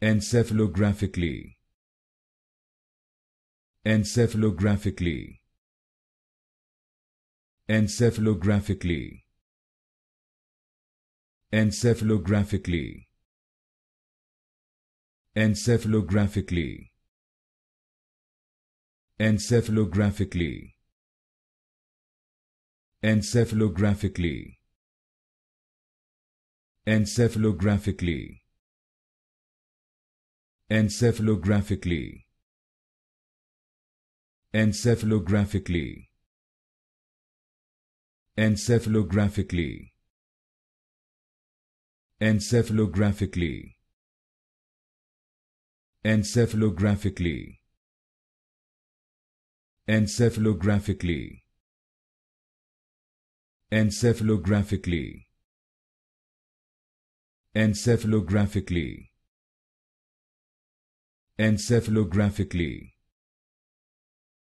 encephalographically encephalographically encephalographically encephalographically encephalographically encephalographically encephalographically encephalographically encephalographically encephalographically encephalographically encephalographically encephalographically encephalographically encephalographically encephalographically encephalographically